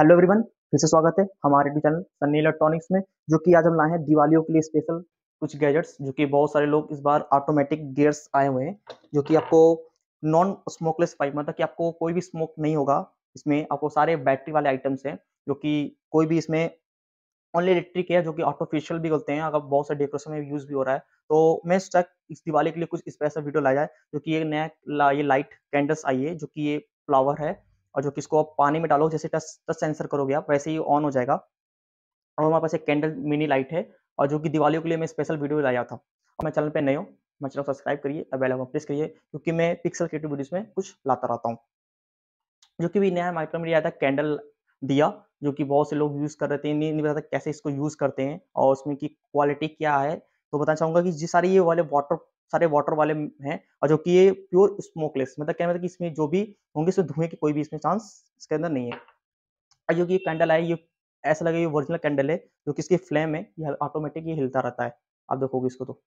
hello everyone फिर से स्वागत है हमारे यूट्यूब चैनल सन्नी इलेक्ट्रॉनिक्स में जो कि आज हम लाए हैं दिवालियों के लिए स्पेशल कुछ गैजेट्स जो कि बहुत सारे लोग इस बार ऑटोमेटिक गियर्स आए हुए हैं जो कि आपको नॉन स्मोकलेस पाइप मतलब कि आपको कोई भी स्मोक नहीं होगा इसमें आपको सारे बैटरी वाले आइटम्स हैं जो कि कोई भी इसमें ओनली इलेक्ट्रिक है जो कि आर्टिफिशियल भी बोलते हैं अगर बहुत सारे डेकोरेशन में यूज़ भी हो रहा है तो मैं स्टक इस दिवाली के लिए कुछ स्पेशल वीडियो लाया जाए जो कि ये नया ये लाइट कैंडल्स आई है जो कि ये फ्लावर है और जो किसको आप पानी में डालो जैसे टच टच सेंसर करोगे आप वैसे ही ऑन हो जाएगा और हमारे पास एक कैंडल मिनी लाइट है और जो कि दिवालियों के लिए मैं स्पेशल वीडियो लाया था और मैं चैनल पर नए हो मैं चैनल सब्सक्राइब करिए और बेल प्रेस करिए क्योंकि मैं पिक्सल क्रिएटिव वीडियोज़ में कुछ लाता रहता हूँ जो कि भी नया माइक्रो मीडिया आया था कैंडल दिया जो कि बहुत से लोग यूज़ कर रहे थे नहीं नहीं पता था कैसे इसको यूज़ करते हैं और उसमें की क्वालिटी क्या है तो बताना चाहूँगा कि जिस सारी ये वाले वाटर सारे वाटर वाले हैं और जो कि ये प्योर स्मोकलेस मतलब क्या मतलब कि इसमें जो भी होंगे इसमें धुएं के कोई भी इसमें चांस इसके अंदर नहीं है और जो कि ये कैंडल है ये ऐसा लगे ये ओरिजिनल कैंडल है जो कि इसकी फ्लेम है ये ऑटोमेटिक ये हिलता रहता है आप देखोगे इसको तो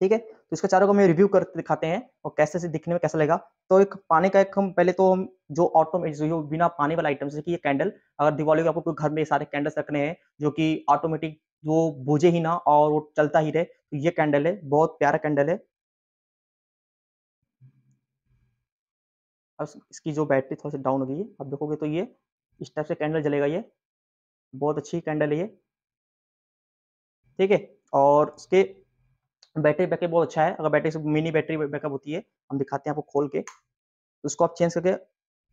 ठीक है तो इसका चारों को हम रिव्यू कर दिखाते हैं और कैसे से दिखने में कैसा लगेगा तो एक पानी का एक हम पहले तो हम जो ऑटोमेटिक जो बिना पानी वाला आइटम्स जैसे कि ये कैंडल अगर दिवाली को आपको कोई घर में सारे कैंडल्स रखने हैं जो कि ऑटोमेटिक वो बुझे ही ना और वो चलता ही रहे तो ये कैंडल है बहुत प्यारा कैंडल है अब इसकी जो बैटरी थोड़ी डाउन हो गई है आप देखोगे तो ये इस टाइप से कैंडल जलेगा ये बहुत अच्छी कैंडल है ये ठीक है और इसके बैटरी बैकअप बहुत अच्छा है अगर बैटरी से मिनी बैटरी बैकअप होती है हम दिखाते हैं आपको खोल के तो आप चेंज करके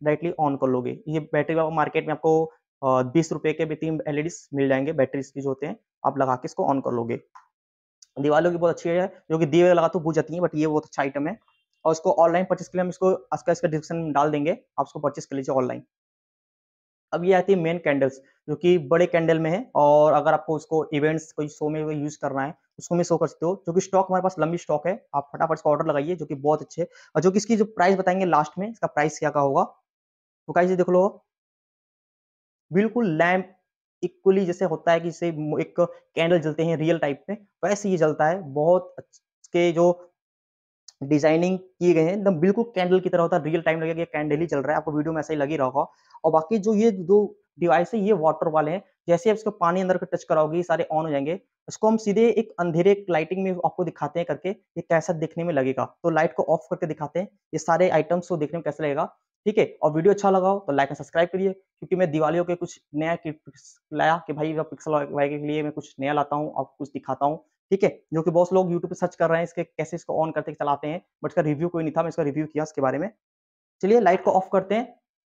डायरेक्टली ऑन कर लोगे ये बैटरी मार्केट में आपको बीस रुपये के भी तीन एल मिल जाएंगे बैटरी जो होते हैं आप लगा के इसको ऑन कर लोगे दिवाली की बहुत अच्छी है जो कि दिए लगा तो बुझ जाती है बट ये बहुत अच्छा आइटम है और उसको ऑनलाइन परचेस के लिए हम इसको आजकल इसका डिस्क्रिप्शन में डाल देंगे आप उसको परचेस कर लीजिए ऑनलाइन अब ये आती है मेन कैंडल्स जो कि बड़े कैंडल में है और अगर आपको उसको इवेंट्स कोई शो में यूज करना है उसको मैं शो कर सकते हो जो कि स्टॉक हमारे पास लंबी स्टॉक है आप फटाफट इसका ऑर्डर लगाइए जो कि बहुत अच्छे और जो कि इसकी जो प्राइस बताएंगे लास्ट में इसका प्राइस क्या का होगा तो कैसे देख लो बिल्कुल लैम्प इक्वली जैसे होता है कि जैसे एक कैंडल जलते हैं रियल टाइप में वैसे ये जलता है बहुत के जो डिजाइनिंग किए गए हैं एकदम बिल्कुल कैंडल की तरह होता है रियल टाइम लगेगा कि कैंडल ही चल रहा है आपको वीडियो में ऐसा ही लगी रहा होगा और बाकी जो ये दो डिवाइस है ये वाटर वाले हैं जैसे आप इसको पानी अंदर का टच कराओगे सारे ऑन हो जाएंगे इसको हम सीधे एक अंधेरे लाइटिंग में आपको दिखाते हैं करके ये कैसा दिखने में लगेगा तो लाइट को ऑफ करके दिखाते हैं ये सारे आइटम्स को देखने में कैसा लगेगा ठीक है और वीडियो अच्छा लगा हो तो लाइक एंड सब्सक्राइब करिए क्योंकि मैं दिवालियों के कुछ नया लाया कि भाई पिक्सल वाई के लिए मैं कुछ नया लाता हूँ और कुछ दिखाता हूँ ठीक है जो कि बहुत लोग यूट्यूब पर सर्च कर रहे हैं इसके कैसे इसको ऑन करके चलाते हैं बट इसका रिव्यू कोई नहीं था मैं इसका रिव्यू किया उसके बारे में चलिए लाइट को ऑफ करते हैं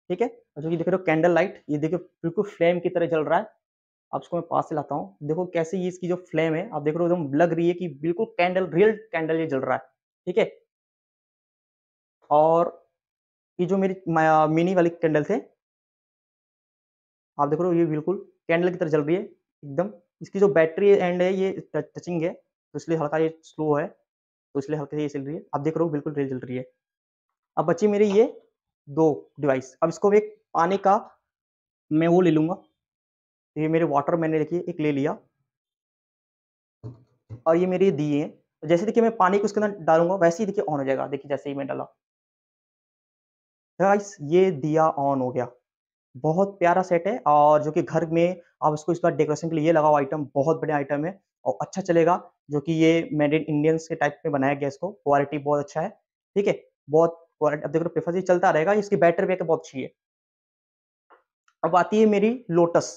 ठीक है जो कि देख रहे हो कैंडल लाइट ये देखो बिल्कुल फ्लेम की तरह जल रहा है आप इसको मैं पास से लाता हूँ देखो कैसे ये इसकी जो फ्लेम है आप देख रहे हो एकदम लग रही है कि बिल्कुल कैंडल रियल कैंडल ये जल रहा है ठीक है और ये जो मेरी मिनी वाली कैंडल थे आप देख रहे हो ये बिल्कुल कैंडल की तरह जल रही है एकदम इसकी जो बैटरी एंड है ये टचिंग है तो इसलिए हल्का ये स्लो है तो इसलिए हल्का ये चल रही है आप देख रहे हो बिल्कुल रेल जल रही है अब बची मेरी ये दो डिवाइस अब इसको एक पानी का मैं वो ले लूँगा ये मेरे वाटर मैंने देखिए एक ले लिया और ये मेरे दिए हैं जैसे देखिए मैं पानी को उसके अंदर डालूंगा वैसे ही देखिए ऑन हो जाएगा देखिए जैसे ही मैं डाला गाइस ये दिया ऑन हो गया बहुत प्यारा सेट है और जो कि घर में आप इसको इस बार डेकोरेशन के लिए लगाओ आइटम बहुत बढ़िया आइटम है और अच्छा चलेगा जो कि ये मेड इन इंडियंस के टाइप में बनाया गया इसको क्वालिटी बहुत अच्छा है ठीक है बहुत क्वालिटी अब देखो प्रेफर से चलता रहेगा इसकी बैटरी बैकअप बहुत अच्छी है अब आती है मेरी लोटस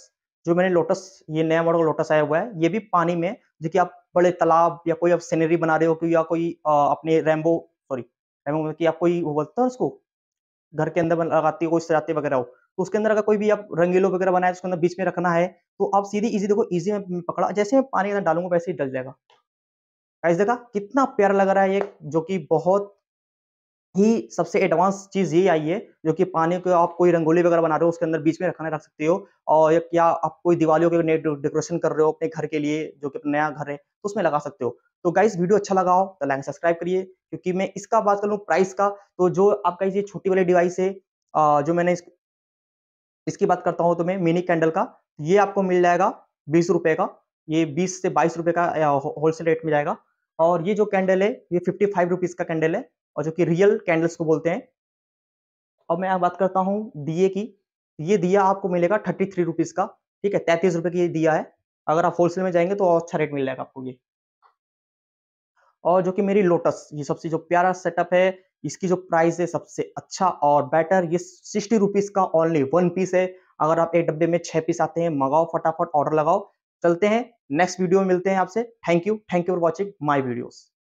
जो मैंने लोटस ये नया मॉडल लोटस आया हुआ है ये भी पानी में जो कि आप बड़े तालाब या कोई आप सीनरी बना रहे हो कि या कोई आ, अपने रैम्बो सॉरी रैम्बो कि आप कोई वो बोलते हो उसको घर के अंदर लगाती हो कोई सजाते वगैरह हो तो उसके अंदर अगर कोई भी आप रंगीलो वगैरह बनाए उसके अंदर बीच में रखना है तो आप सीधी इजी देखो इजी में पकड़ा जैसे मैं पानी अंदर डालूंगा वैसे ही डल जाएगा गाइस देखा कितना प्यारा लग रहा है ये जो कि बहुत ही सबसे एडवांस चीज ये आई है जो कि पानी को आप कोई रंगोली वगैरह बना रहे हो उसके अंदर बीच में रखना रख सकते हो और क्या आप कोई दिवालियों के नए डेकोरेशन कर रहे हो अपने घर के लिए जो कि नया घर है तो उसमें लगा सकते हो तो गाइस वीडियो अच्छा लगा हो तो लाइक सब्सक्राइब करिए क्योंकि मैं इसका बात कर लूँ प्राइस का तो जो आपका ये छोटी वाली डिवाइस है जो मैंने इस, इसकी बात करता हूँ तो मैं मिनी कैंडल का ये आपको मिल जाएगा बीस रुपये का ये बीस से बाईस रुपये का होलसेल रेट में जाएगा और ये जो कैंडल है ये फिफ्टी फाइव रुपीज़ का कैंडल है और जो कि रियल कैंडल्स को बोलते हैं अब मैं बात करता हूँ दिए की ये दिया आपको मिलेगा थर्टी थ्री रुपीज़ का ठीक है तैंतीस रुपये की ये दिया है अगर आप होलसेल में जाएंगे तो अच्छा रेट मिल जाएगा आपको ये और जो कि मेरी लोटस ये सबसे जो प्यारा सेटअप है इसकी जो प्राइस है सबसे अच्छा और बेटर ये सिक्सटी रुपीज का ओनली वन पीस है अगर आप एक डब्बे में छह पीस आते हैं मंगाओ फटाफट ऑर्डर लगाओ चलते हैं नेक्स्ट वीडियो में मिलते हैं आपसे thank you thank you for watching my videos